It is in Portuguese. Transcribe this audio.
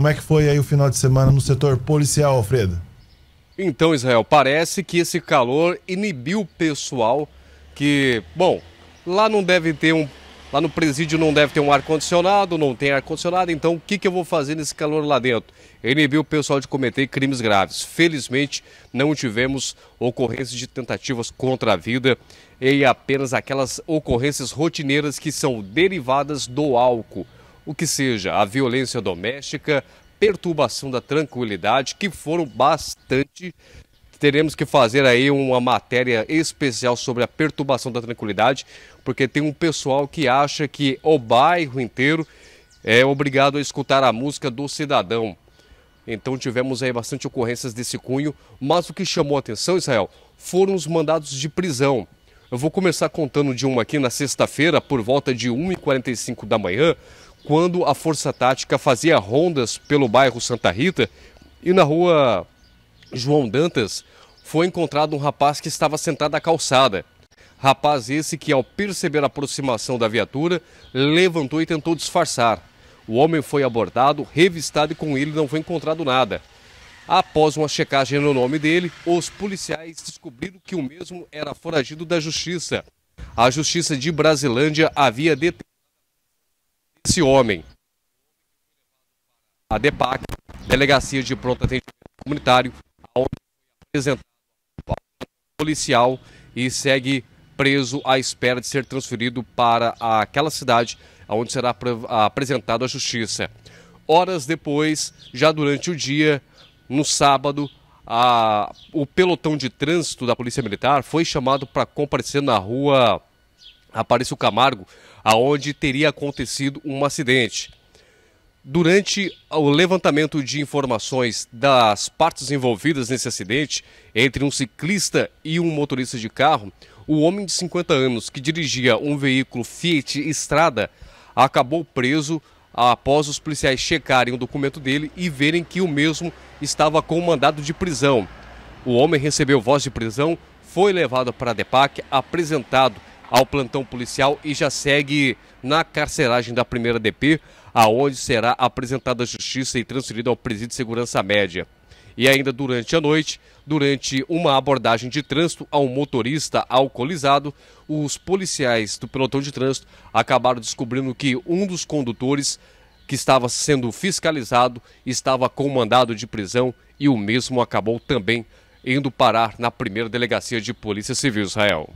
Como é que foi aí o final de semana no setor policial, Alfredo? Então, Israel, parece que esse calor inibiu o pessoal que, bom, lá não deve ter um. Lá no presídio não deve ter um ar-condicionado, não tem ar-condicionado, então o que, que eu vou fazer nesse calor lá dentro? Inibiu o pessoal de cometer crimes graves. Felizmente, não tivemos ocorrências de tentativas contra a vida e apenas aquelas ocorrências rotineiras que são derivadas do álcool o que seja a violência doméstica, perturbação da tranquilidade, que foram bastante. Teremos que fazer aí uma matéria especial sobre a perturbação da tranquilidade, porque tem um pessoal que acha que o bairro inteiro é obrigado a escutar a música do cidadão. Então tivemos aí bastante ocorrências desse cunho, mas o que chamou a atenção, Israel, foram os mandados de prisão. Eu vou começar contando de um aqui na sexta-feira, por volta de 1h45 da manhã, quando a Força Tática fazia rondas pelo bairro Santa Rita e na rua João Dantas foi encontrado um rapaz que estava sentado à calçada. Rapaz esse que, ao perceber a aproximação da viatura, levantou e tentou disfarçar. O homem foi abordado, revistado e com ele não foi encontrado nada. Após uma checagem no nome dele, os policiais descobriram que o mesmo era foragido da justiça. A justiça de Brasilândia havia detido esse homem, a DEPAC, Delegacia de Pronto Atendimento Comunitário, onde apresentado policial e segue preso à espera de ser transferido para aquela cidade onde será apresentado à justiça. Horas depois, já durante o dia, no sábado, a, o pelotão de trânsito da Polícia Militar foi chamado para comparecer na rua Apareceu Camargo, aonde teria acontecido um acidente. Durante o levantamento de informações das partes envolvidas nesse acidente, entre um ciclista e um motorista de carro, o homem de 50 anos que dirigia um veículo Fiat Estrada acabou preso após os policiais checarem o documento dele e verem que o mesmo estava com um mandado de prisão. O homem recebeu voz de prisão, foi levado para a DEPAC, apresentado ao plantão policial e já segue na carceragem da primeira DP, aonde será apresentada à justiça e transferido ao presídio de segurança média. E ainda durante a noite, durante uma abordagem de trânsito a um motorista alcoolizado, os policiais do pelotão de trânsito acabaram descobrindo que um dos condutores que estava sendo fiscalizado estava com mandado de prisão e o mesmo acabou também indo parar na primeira delegacia de Polícia Civil Israel.